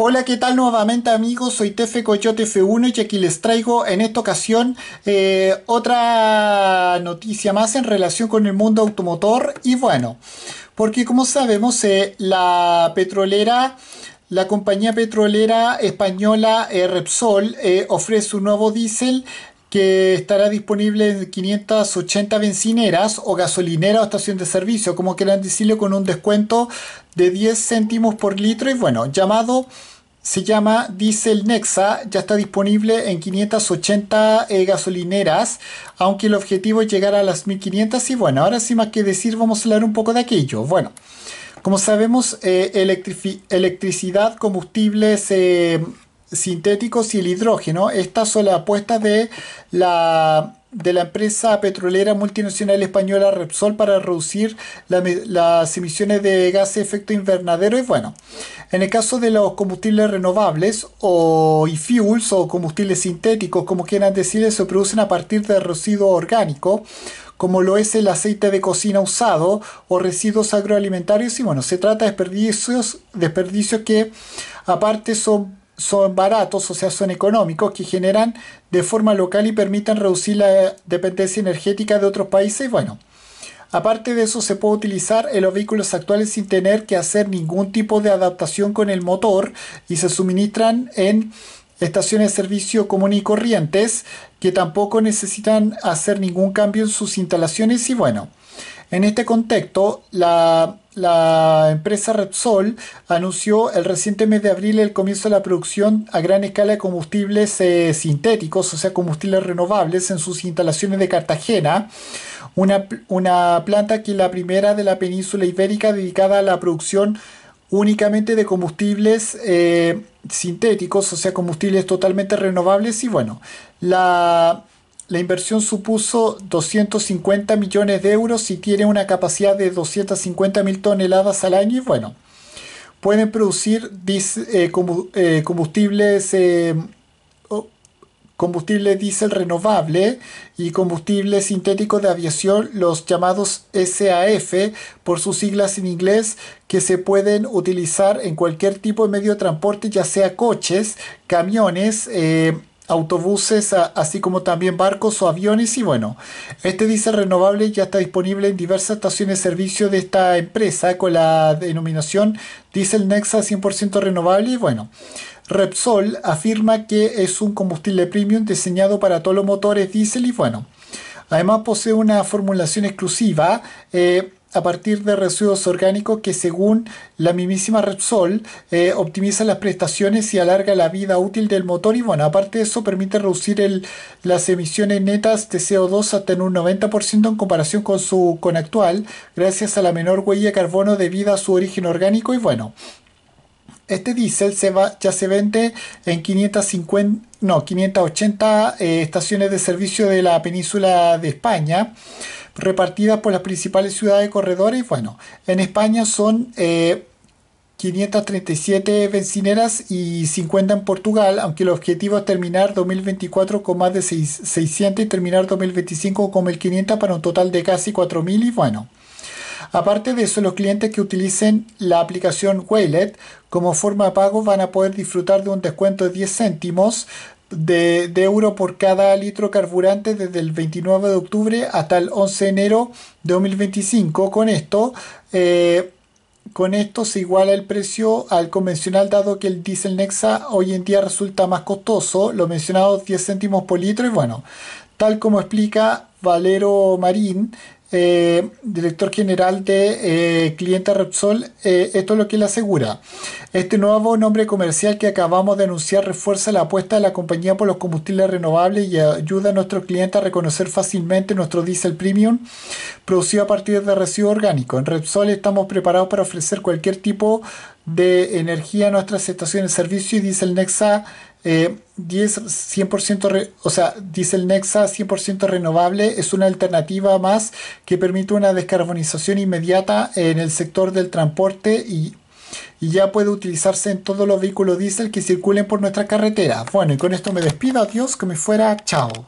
Hola, ¿qué tal nuevamente amigos? Soy Tefe Coyote F1 y aquí les traigo en esta ocasión eh, otra noticia más en relación con el mundo automotor y bueno, porque como sabemos eh, la petrolera... La compañía petrolera española eh, Repsol ofrece un nuevo diésel que estará disponible en 580 bencineras o gasolineras o estación de servicio, como quieran decirlo, con un descuento de 10 céntimos por litro. Y bueno, llamado se llama Diesel Nexa, ya está disponible en 580 eh, gasolineras, aunque el objetivo es llegar a las 1500. Y bueno, ahora sin más que decir, vamos a hablar un poco de aquello. Bueno. Como sabemos, eh, electricidad, combustibles, eh, sintéticos y el hidrógeno. Estas son las apuestas de la, de la empresa petrolera multinacional española Repsol para reducir las emisiones de gases de efecto invernadero. Y bueno, en el caso de los combustibles renovables o fuels o combustibles sintéticos, como quieran decirles, se producen a partir de residuo orgánico como lo es el aceite de cocina usado o residuos agroalimentarios y bueno, se trata de desperdicios, desperdicios que aparte son son baratos, o sea, son económicos, que generan de forma local y permitan reducir la dependencia energética de otros países. Bueno, aparte de eso se puede utilizar en los vehículos actuales sin tener que hacer ningún tipo de adaptación con el motor y se suministran en estaciones de servicio común y corrientes que tampoco necesitan hacer ningún cambio en sus instalaciones y bueno. En este contexto, la, empresa Repsol anunció el reciente mes de abril el comienzo de la producción a gran escala de combustibles eh, sintéticos, o sea, combustibles renovables, en sus instalaciones de Cartagena. Una, planta que es la primera de la península ibérica dedicada a la producción únicamente de combustibles eh, sintéticos, o sea, combustibles totalmente renovables. Y bueno, la, la inversión supuso 250 millones de euros y tiene una capacidad de 250 mil toneladas al año y bueno, pueden producir eh, eh, combustibles, eh, combustible diésel renovable y combustible sintético de aviación, los llamados SAF, por sus siglas en inglés, que se pueden utilizar en cualquier tipo de medio de transporte, ya sea coches, camiones, autobuses, así como también barcos o aviones y bueno, este diésel renovable ya está disponible en diversas estaciones de servicio de esta empresa con la denominación diesel Nexa 100% renovable y bueno, Repsol afirma que es un combustible premium diseñado para todos los motores diésel y bueno, además posee una formulación exclusiva eh, a partir de residuos orgánicos que según la mismísima Repsol eh, optimiza las prestaciones y alarga la vida útil del motor y bueno, aparte de eso permite reducir el, las emisiones netas de CO2 hasta en un 90% en comparación con su con actual gracias a la menor huella de carbono debido a su origen orgánico y bueno, este diésel se va, ya se vende en 550, 580 eh, estaciones de servicio de la península de España repartidas por las principales ciudades corredores. Bueno, en España son 537 eh, bencineras y 50 en Portugal, aunque el objetivo es terminar 2024 con más de 600 y terminar 2025 con 1.500 para un total de casi 4.000 y bueno. Aparte de eso, los clientes que utilicen la aplicación Waylet como forma de pago van a poder disfrutar de un descuento de 10 céntimos de, euro por cada litro carburante desde el 29 de octubre hasta el 11 de enero de 2025. Con esto, eh, con esto se iguala el precio al convencional dado que el diésel Nexa hoy en día resulta más costoso, lo mencionado 10 céntimos por litro y bueno, tal como explica Valero Marín, eh, director general de eh, cliente Repsol, eh, esto es lo que le asegura. Este nuevo nombre comercial que acabamos de anunciar refuerza la apuesta de la compañía por los combustibles renovables y ayuda a nuestro cliente a reconocer fácilmente nuestro diésel premium producido a partir de residuo orgánico. En Repsol estamos preparados para ofrecer cualquier tipo de energía a nuestras estaciones de servicio y Diesel Nexa eh, 10, 100% o sea, diésel Nexa 100% renovable es una alternativa más que permite una descarbonización inmediata en el sector del transporte y, y ya puede utilizarse en todos los vehículos diésel que circulen por nuestra carretera. Bueno, y con esto me despido, adiós, que me fuera, chao.